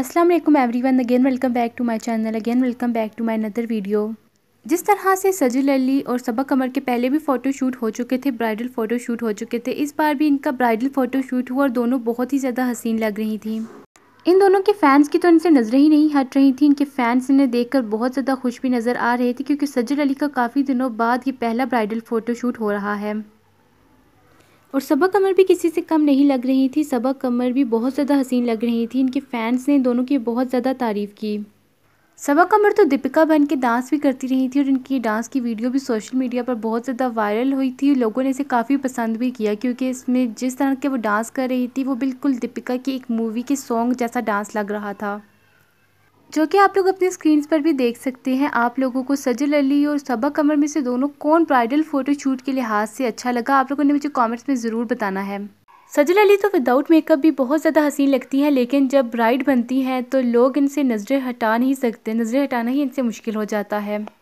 अस्सलाम वालेकुम once again welcome back to my channel again welcome back to my another video जिस तरह से सजल अली और सबक कमर के पहले भी फ़ोटो शूट हो चुके थे ब्राइडल फ़ोटो शूट हो चुके थे इस बार भी इनका ब्राइडल फ़ोटो शूट हुआ और दोनों बहुत ही ज़्यादा हसीन लग रही थी इन दोनों के फैंस की तो इनसे नज़रें ही नहीं हट रही थी इनके फैंस इन्हें कर बहुत ज़्यादा खुश भी नज़र आ रहे थे क्योंकि सजल अली का काफ़ी दिनों बाद ये पहला ब्राइडल फ़ोटो शूट हो रहा है और सबा कमर भी किसी से कम नहीं लग रही थी सबा कमर भी बहुत ज़्यादा हसीन लग रही थी इनके फैंस ने दोनों की बहुत ज़्यादा तारीफ़ की सबा कमर तो दीपिका बन के डांस भी करती रही थी और इनकी डांस की वीडियो भी सोशल मीडिया पर बहुत ज़्यादा वायरल हुई थी लोगों ने इसे काफ़ी पसंद भी किया क्योंकि इसमें जिस तरह के वो डांस कर रही थी वो बिल्कुल दीपिका की एक मूवी के सॉन्ग जैसा डांस लग रहा था जो कि आप लोग अपने स्क्रीन पर भी देख सकते हैं आप लोगों को सजल अली और सबा कमर में से दोनों कौन ब्राइडल फ़ोटोशूट के लिहाज से अच्छा लगा आप लोगों ने मुझे कॉमेंट्स में ज़रूर बताना है सजल अली तो विदाउट मेकअप भी बहुत ज़्यादा हसीन लगती हैं लेकिन जब ब्राइड बनती हैं तो लोग इनसे नज़रें हटा नहीं सकते नज़रें हटाना ही इनसे मुश्किल हो जाता है